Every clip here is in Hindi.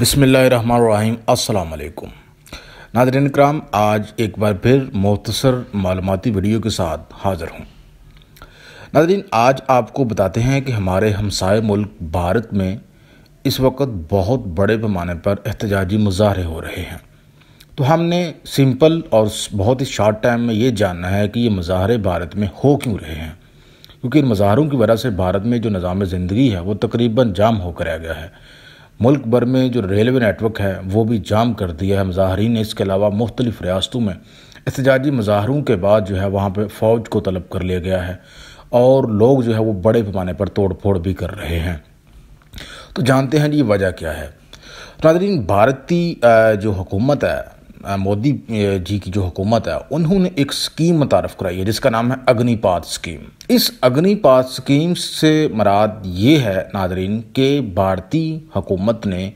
बसमीम् अल्लाम नादरन कराम आज एक बार फिर मख्तसर मालूमती वीडियो के साथ हाज़िर हूँ नादरन आज आपको बताते हैं कि हमारे हमसाय मुल्क भारत में इस वक्त बहुत बड़े पैमाने पर एहतजाजी मुजाहरे हो रहे हैं तो हमने सिंपल और बहुत ही शॉर्ट टाइम में ये जानना है कि ये मुजाहरे भारत में हो क्यों रहे हैं क्योंकि इन मुजाहरों की वजह से भारत में जो निज़ाम ज़िंदगी है वो तकरीबन जाम होकर आ गया है मुल्क भर में जो रेलवे नेटवर्क है वो भी जाम कर दिया है मज़ाहरीन ने इसके अलावा मुख्तलिफ रियासतों में एहतजाजी मजाहरों के बाद जो है वहाँ पर फ़ौज को तलब कर लिया गया है और लोग जो है वो बड़े पैमाने पर तोड़ फोड़ भी कर रहे हैं तो जानते हैं जी वजह क्या है नादरीन भारतीय जो हुकूमत है मोदी जी की जो हुकूमत है उन्होंने एक स्कीम मुतारफ़ कराई है जिसका नाम है अग्निपात स्कीम इस अग्निपात स्कीम से मराद ये है नादरीन के भारतीय हुकूमत ने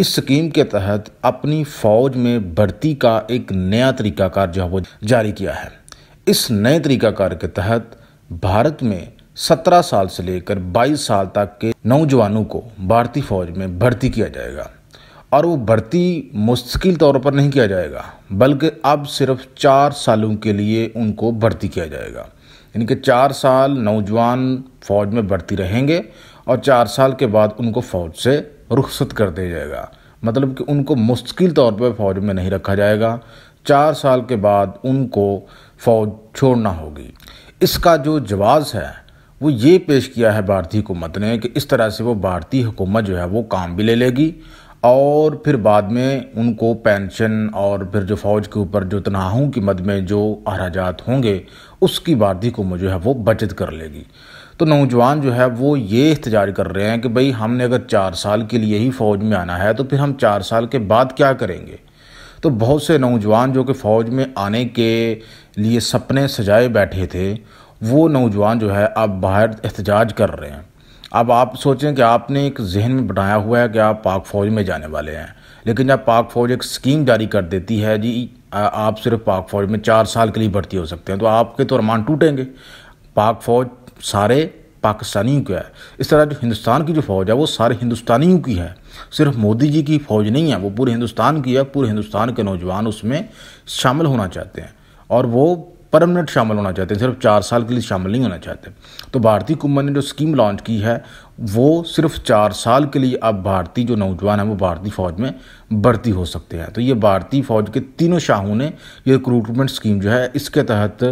इस स्कीम के तहत अपनी फ़ौज में भर्ती का एक नया तरीक़ाकार जो है वो जारी किया है इस नए तरीक़ाकार के तहत भारत में सत्रह साल से लेकर बाईस साल तक के नौजवानों को भारतीय फ़ौज में भर्ती किया जाएगा और वो भर्ती मुश्किल तौर पर नहीं किया जाएगा बल्कि अब सिर्फ चार सालों के लिए उनको भर्ती किया जाएगा यानी कि चार साल नौजवान फ़ौज में भर्ती रहेंगे और चार साल के बाद उनको फ़ौज से रुखसत कर दिया जाएगा मतलब कि उनको मुश्किल तौर पर फ़ौज में नहीं रखा जाएगा चार साल के बाद उनको फ़ौज छोड़ना होगी इसका जो जवाब है वो ये पेश किया है भारतीय हुकूमत ने कि इस तरह से वो भारतीय हुकूमत जो है वो काम भी ले लेगी और फिर बाद में उनको पेंशन और फिर जो फौज के ऊपर जो तनाहों की मद में जो अहराजात होंगे उसकी वादी को जो है वो बचत कर लेगी तो नौजवान जो है वो ये इतजार कर रहे हैं कि भाई हमने अगर चार साल के लिए ही फौज में आना है तो फिर हम चार साल के बाद क्या करेंगे तो बहुत से नौजवान जो कि फ़ौज में आने के लिए सपने सजाए बैठे थे वो नौजवान जो है अब बाहर एहतजाज कर रहे हैं अब आप सोचें कि आपने एक जहन में बनाया हुआ है कि आप पाक फौज में जाने वाले हैं लेकिन जब पाक फौज एक स्कीम जारी कर देती है जी आप सिर्फ पाक फौज में चार साल के लिए भर्ती हो सकते हैं तो आपके तो अरमान टूटेंगे पाक फौज सारे पाकिस्तानियों का है इस तरह जो हिंदुस्तान की जो फौज है वो सारे हिंदुस्तानियों की है सिर्फ मोदी जी की फौज नहीं है वो पूरे हिंदुस्तान की है पूरे हिंदुस्तान के नौजवान उसमें शामिल होना चाहते हैं और वो परमानेंट शामिल होना चाहते हैं सिर्फ चार साल के लिए शामिल नहीं होना चाहते तो भारतीय कुंभ ने जो स्कीम लॉन्च की है वो सिर्फ चार साल के लिए अब भारतीय जो नौजवान हैं वो भारतीय फ़ौज में भर्ती हो सकते हैं तो ये भारतीय फ़ौज के तीनों शाहों ने ये रिक्रूटमेंट स्कीम जो है इसके तहत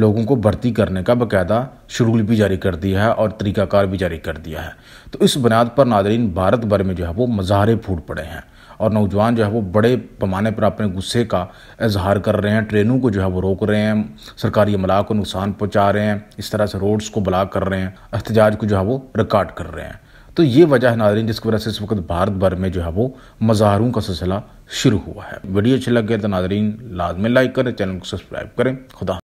लोगों को भर्ती करने का बाकायदा शेड्यूल भी जारी कर दिया है और तरीकाकार भी जारी कर दिया है तो इस बुनियाद पर नादरीन भारत भर में जो है वो मज़ाहरे फूट पड़े हैं और नौजवान जो है वो बड़े पैमाने पर अपने गुस्से का इजहार कर रहे हैं ट्रेनों को जो है वो रोक रहे हैं सरकारी अमला को नुकसान पहुँचा रहे हैं इस तरह से रोड्स को ब्लॉक कर रहे हैं एहतजाज को जो है वो रिकॉर्ड कर रहे हैं तो ये वजह है नाजरीन जिसकी वजह से इस वक्त भारत भर में जो है वो मज़ारों का सिलसिला शुरू हुआ है वीडियो अच्छी लग गया तो नादरीन लाजमी लाइक करें चैनल को सब्सक्राइब करें खुदा